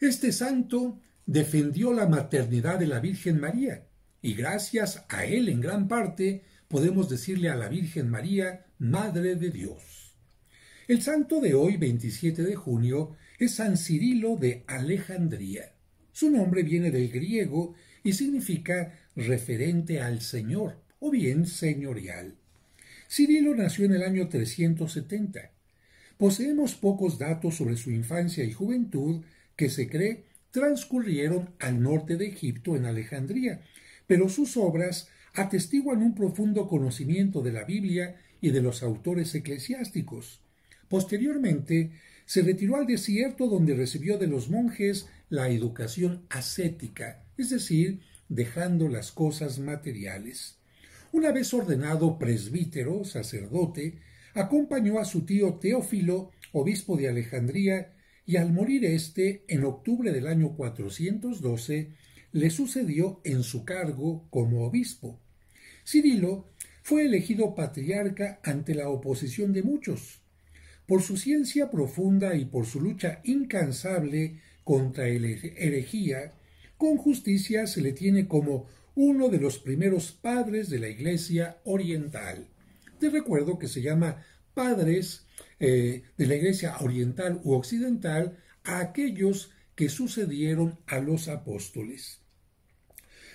Este santo defendió la maternidad de la Virgen María y gracias a él en gran parte podemos decirle a la Virgen María, Madre de Dios. El santo de hoy, 27 de junio, es San Cirilo de Alejandría. Su nombre viene del griego y significa referente al Señor o bien señorial. Cirilo nació en el año 370. Poseemos pocos datos sobre su infancia y juventud, que se cree transcurrieron al norte de Egipto en Alejandría, pero sus obras atestiguan un profundo conocimiento de la Biblia y de los autores eclesiásticos. Posteriormente, se retiró al desierto donde recibió de los monjes la educación ascética, es decir, dejando las cosas materiales. Una vez ordenado presbítero, sacerdote, acompañó a su tío Teófilo, obispo de Alejandría, y al morir éste en octubre del año 412, le sucedió en su cargo como obispo. Cirilo fue elegido patriarca ante la oposición de muchos. Por su ciencia profunda y por su lucha incansable contra la herejía, con justicia se le tiene como uno de los primeros padres de la Iglesia Oriental. Te recuerdo que se llama padres eh, de la iglesia oriental u occidental a aquellos que sucedieron a los apóstoles.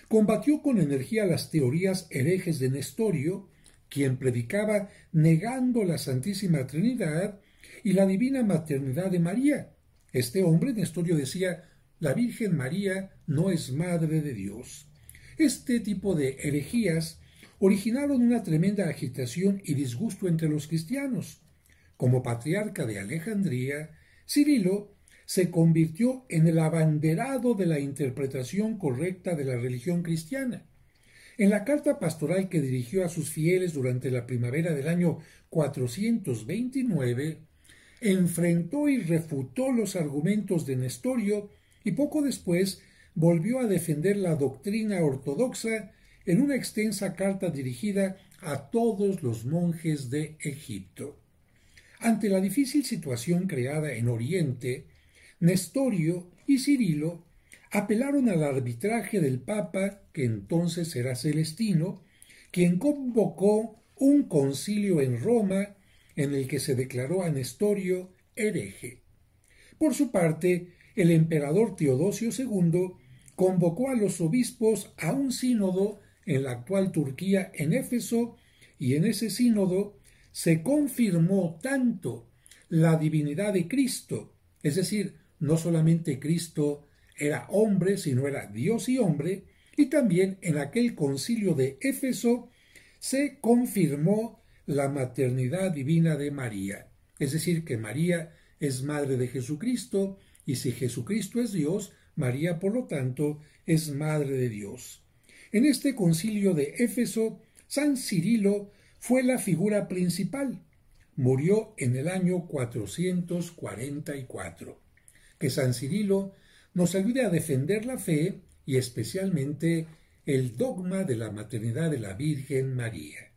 Combatió con energía las teorías herejes de Nestorio, quien predicaba negando la Santísima Trinidad y la divina maternidad de María. Este hombre, Nestorio, decía, la Virgen María no es madre de Dios. Este tipo de herejías originaron una tremenda agitación y disgusto entre los cristianos. Como patriarca de Alejandría, Cirilo se convirtió en el abanderado de la interpretación correcta de la religión cristiana. En la carta pastoral que dirigió a sus fieles durante la primavera del año 429, enfrentó y refutó los argumentos de Nestorio y poco después volvió a defender la doctrina ortodoxa en una extensa carta dirigida a todos los monjes de Egipto. Ante la difícil situación creada en Oriente, Nestorio y Cirilo apelaron al arbitraje del Papa, que entonces era Celestino, quien convocó un concilio en Roma en el que se declaró a Nestorio hereje. Por su parte, el emperador Teodosio II convocó a los obispos a un sínodo en la actual Turquía, en Éfeso, y en ese sínodo se confirmó tanto la divinidad de Cristo, es decir, no solamente Cristo era hombre, sino era Dios y hombre, y también en aquel concilio de Éfeso se confirmó la maternidad divina de María, es decir, que María es madre de Jesucristo, y si Jesucristo es Dios, María, por lo tanto, es madre de Dios. En este concilio de Éfeso, San Cirilo fue la figura principal. Murió en el año 444. Que San Cirilo nos ayude a defender la fe y especialmente el dogma de la maternidad de la Virgen María.